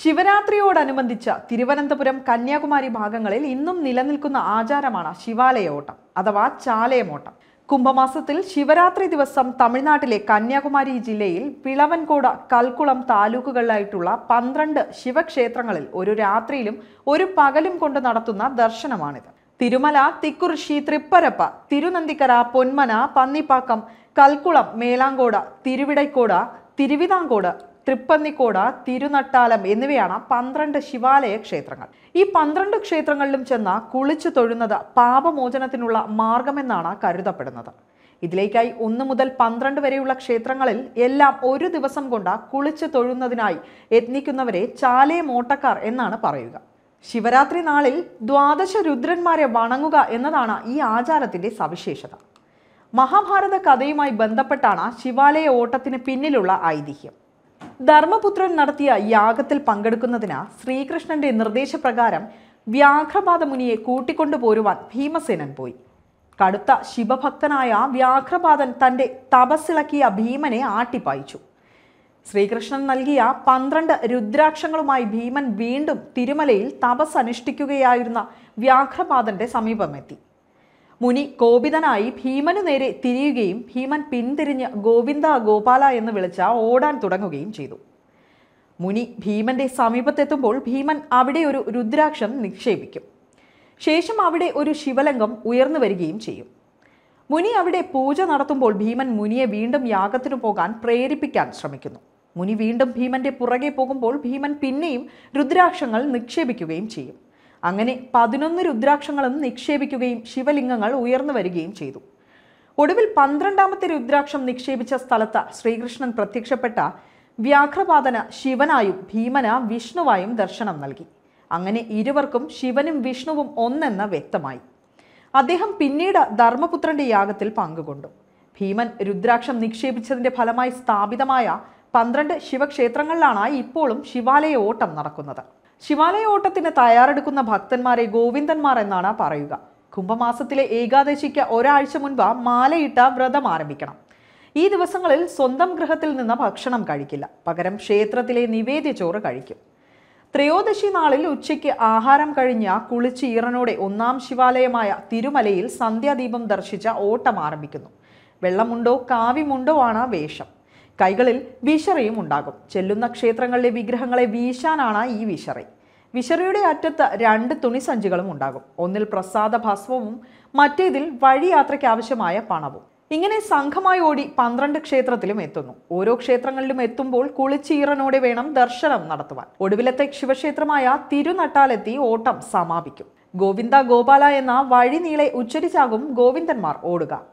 ശിവരാത്രിയോടനുബന്ധിച്ച് തിരുവനന്തപുരം കന്യാകുമാരി ഭാഗങ്ങളിൽ ഇന്നും നിലനിൽക്കുന്ന ആചാരമാണ് ശിവാലയോട്ടം അഥവാ ചാലയമോട്ടം കുംഭമാസത്തിൽ ശിവരാത്രി ദിവസം തമിഴ്നാട്ടിലെ കന്യാകുമാരി ജില്ലയിൽ പിളവൻകോട് കൽക്കുളം താലൂക്കുകളിലായിട്ടുള്ള പന്ത്രണ്ട് ശിവക്ഷേത്രങ്ങളിൽ ഒരു രാത്രിയിലും ഒരു പകലും കൊണ്ട് നടത്തുന്ന ദർശനമാണിത് തിരുമല തിക്കുറിശി തൃപ്പരപ്പ തിരുനന്ദിക്കര പൊന്മന പന്നിപ്പാക്കം കൽക്കുളം മേലാങ്കോട് തിരുവിടൈക്കോട് തിരുവിതാംകോട് തൃപ്പന്നിക്കോട് തിരുനട്ടാലം എന്നിവയാണ് പന്ത്രണ്ട് ശിവാലയ ക്ഷേത്രങ്ങൾ ഈ പന്ത്രണ്ട് ക്ഷേത്രങ്ങളിലും ചെന്ന് കുളിച്ചു തൊഴുന്നത് പാപമോചനത്തിനുള്ള മാർഗമെന്നാണ് കരുതപ്പെടുന്നത് ഇതിലേക്കായി ഒന്ന് മുതൽ പന്ത്രണ്ട് വരെയുള്ള ക്ഷേത്രങ്ങളിൽ എല്ലാം ഒരു ദിവസം കൊണ്ട് കുളിച്ചു തൊഴുന്നതിനായി യത്നിക്കുന്നവരെ ചാലേ മോട്ടക്കാർ എന്നാണ് പറയുക ശിവരാത്രി നാളിൽ ദ്വാദശ രുദ്രന്മാരെ വണങ്ങുക എന്നതാണ് ഈ ആചാരത്തിന്റെ സവിശേഷത മഹാഭാരത കഥയുമായി ബന്ധപ്പെട്ടാണ് ശിവാലയ ഓട്ടത്തിന് പിന്നിലുള്ള ഐതിഹ്യം ധർമ്മപുത്രൻ നടത്തിയ യാഗത്തിൽ പങ്കെടുക്കുന്നതിന് ശ്രീകൃഷ്ണന്റെ നിർദ്ദേശപ്രകാരം വ്യാഘ്രപാദമുനിയെ കൂട്ടിക്കൊണ്ടുപോരുവാൻ ഭീമസേനൻ പോയി കടുത്ത ശിവഭക്തനായ വ്യാഘ്രപാദൻ തൻ്റെ തപസ്സിളക്കിയ ഭീമനെ ആട്ടിപ്പായിച്ചു ശ്രീകൃഷ്ണൻ നൽകിയ പന്ത്രണ്ട് രുദ്രാക്ഷങ്ങളുമായി ഭീമൻ വീണ്ടും തിരുമലയിൽ തപസ് അനുഷ്ഠിക്കുകയായിരുന്ന വ്യാഘ്രപാദന്റെ സമീപമെത്തി മുനി കോപിതനായി ഭീമനു നേരെ തിരിയുകയും ഭീമൻ പിന്തിരിഞ്ഞ് ഗോവിന്ദ ഗോപാല എന്ന് വിളിച്ച ഓടാൻ തുടങ്ങുകയും ചെയ്തു മുനി ഭീമന്റെ സമീപത്തെത്തുമ്പോൾ ഭീമൻ അവിടെ ഒരു രുദ്രാക്ഷം നിക്ഷേപിക്കും ശേഷം അവിടെ ഒരു ശിവലിംഗം ഉയർന്നു വരികയും ചെയ്യും മുനി അവിടെ പൂജ നടത്തുമ്പോൾ ഭീമൻ മുനിയെ വീണ്ടും യാഗത്തിനു പോകാൻ പ്രേരിപ്പിക്കാൻ ശ്രമിക്കുന്നു മുനി വീണ്ടും ഭീമന്റെ പുറകെ പോകുമ്പോൾ ഭീമൻ പിന്നെയും രുദ്രാക്ഷങ്ങൾ നിക്ഷേപിക്കുകയും ചെയ്യും അങ്ങനെ പതിനൊന്ന് രുദ്രാക്ഷങ്ങളും നിക്ഷേപിക്കുകയും ശിവലിംഗങ്ങൾ ഉയർന്നു വരികയും ചെയ്തു ഒടുവിൽ പന്ത്രണ്ടാമത്തെ രുദ്രാക്ഷം നിക്ഷേപിച്ച സ്ഥലത്ത് ശ്രീകൃഷ്ണൻ പ്രത്യക്ഷപ്പെട്ട വ്യാഘ്രപാതന ശിവനായും ഭീമന വിഷ്ണുവായും ദർശനം നൽകി അങ്ങനെ ഇരുവർക്കും ശിവനും വിഷ്ണുവും ഒന്നെന്ന് വ്യക്തമായി അദ്ദേഹം പിന്നീട് ധർമ്മപുത്രന്റെ യാഗത്തിൽ പങ്കുകൊണ്ടു ഭീമൻ രുദ്രാക്ഷം നിക്ഷേപിച്ചതിന്റെ ഫലമായി സ്ഥാപിതമായ പന്ത്രണ്ട് ശിവക്ഷേത്രങ്ങളിലാണ് ഇപ്പോഴും ശിവാലയ ഓട്ടം നടക്കുന്നത് ശിവാലയ ഓട്ടത്തിന് തയ്യാറെടുക്കുന്ന ഭക്തന്മാരെ ഗോവിന്ദന്മാർ എന്നാണ് പറയുക കുംഭമാസത്തിലെ ഏകാദശിക്ക് ഒരാഴ്ച മുൻപ് മാലയിട്ട വ്രതം ആരംഭിക്കണം ഈ ദിവസങ്ങളിൽ സ്വന്തം ഗൃഹത്തിൽ നിന്ന് ഭക്ഷണം കഴിക്കില്ല പകരം ക്ഷേത്രത്തിലെ ചോറ് കഴിക്കും ത്രയോദശി നാളിൽ ഉച്ചയ്ക്ക് ആഹാരം കഴിഞ്ഞ കുളിച്ച് ഈറനോടെ ഒന്നാം ശിവാലയമായ തിരുമലയിൽ സന്ധ്യാദീപം ദർശിച്ച ഓട്ടം ആരംഭിക്കുന്നു വെള്ളമുണ്ടോ കാവ്യമുണ്ടോ ആണ് വേഷം കൈകളിൽ വിശറിയും ഉണ്ടാകും ചെല്ലുന്ന ക്ഷേത്രങ്ങളിലെ വിഗ്രഹങ്ങളെ വീശാനാണ് ഈ വിശറി വിശറിയുടെ അറ്റത്ത് രണ്ട് തുണിസഞ്ചികളും ഉണ്ടാകും ഒന്നിൽ പ്രസാദ ഭസ്മവും മറ്റേതിൽ വഴിയാത്രയ്ക്ക് ആവശ്യമായ പണവും ഇങ്ങനെ സംഘമായി ഓടി പന്ത്രണ്ട് ക്ഷേത്രത്തിലും എത്തുന്നു ഓരോ ക്ഷേത്രങ്ങളിലും എത്തുമ്പോൾ കുളിച്ചീറനോടെ വേണം ദർശനം നടത്തുവാൻ ഒടുവിലത്തെ ശിവക്ഷേത്രമായ തിരുനട്ടാലെത്തി ഓട്ടം സമാപിക്കും ഗോവിന്ദ ഗോപാല എന്ന വഴി നീളെ ഉച്ചരിച്ചാകും ഗോവിന്ദന്മാർ ഓടുക